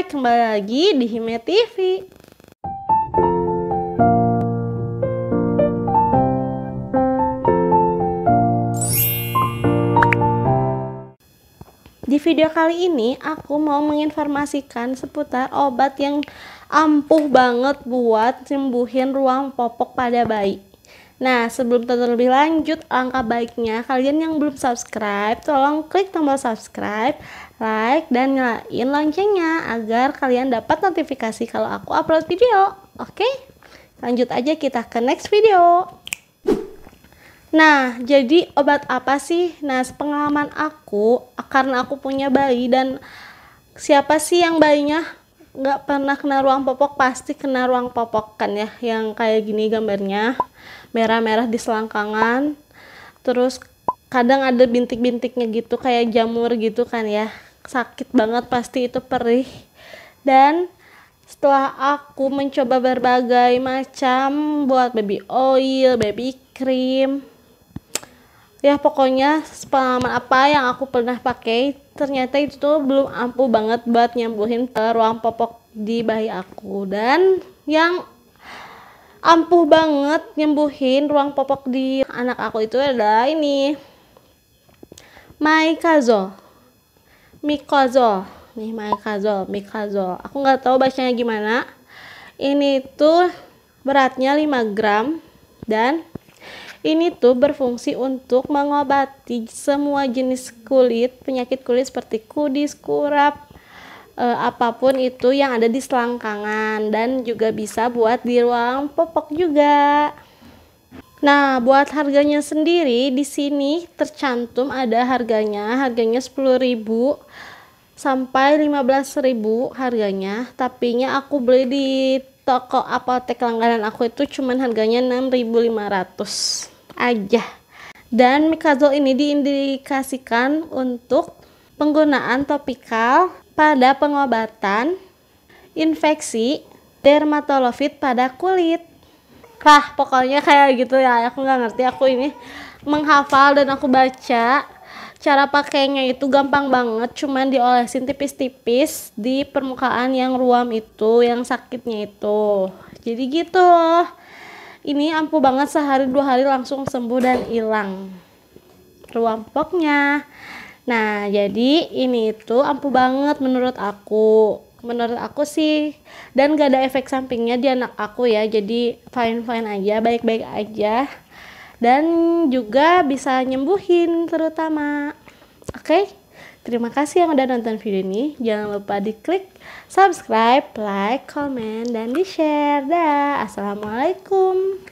Hai, kembali lagi di Hime TV. Di video kali ini aku mau menginformasikan seputar obat yang ampuh banget buat sembuhin ruang popok pada bayi. Nah, sebelum tonton lebih lanjut, langkah baiknya kalian yang belum subscribe, tolong klik tombol subscribe, like, dan nyalain loncengnya agar kalian dapat notifikasi kalau aku upload video. Oke? Lanjut aja kita ke next video. Nah, jadi obat apa sih? Nah, pengalaman aku, karena aku punya bayi dan siapa sih yang bayinya nggak pernah kena ruang popok pasti kena ruang popok kan ya yang kayak gini gambarnya merah-merah di selangkangan terus kadang ada bintik-bintiknya gitu kayak jamur gitu kan ya sakit banget pasti itu perih dan setelah aku mencoba berbagai macam buat baby oil, baby cream ya pokoknya pengalaman apa yang aku pernah pakai ternyata itu tuh belum ampuh banget buat nyembuhin ke ruang popok di bayi aku dan yang ampuh banget nyembuhin ruang popok di anak aku itu adalah ini Maikazo mikazo, nih Maikazo Mikazo aku nggak tahu bacanya gimana ini tuh beratnya 5 gram dan ini tuh berfungsi untuk mengobati semua jenis kulit penyakit kulit seperti kudis kurap uh, apapun itu yang ada di selangkangan dan juga bisa buat di ruang popok juga. Nah, buat harganya sendiri di sini tercantum ada harganya, harganya 10.000 sampai 15.000 harganya. Tapi nya aku beli di toko apotek langganan aku itu cuman harganya 6.500 aja. Dan Mikazol ini diindikasikan untuk penggunaan topikal pada pengobatan infeksi dermatolofit pada kulit. Lah, pokoknya kayak gitu ya. Aku nggak ngerti. Aku ini menghafal dan aku baca. Cara pakainya itu gampang banget, cuman diolesin tipis-tipis di permukaan yang ruam itu, yang sakitnya itu. Jadi gitu. Ini ampuh banget sehari dua hari langsung sembuh dan hilang. Ruam poknya. Nah, jadi ini itu ampuh banget menurut aku. Menurut aku sih dan gak ada efek sampingnya di anak aku ya. Jadi fine-fine aja, baik-baik aja. Dan juga bisa nyembuhin terutama. Oke? Okay? Terima kasih yang udah nonton video ini. Jangan lupa diklik subscribe, like, comment, dan di-share. Dah. Assalamualaikum.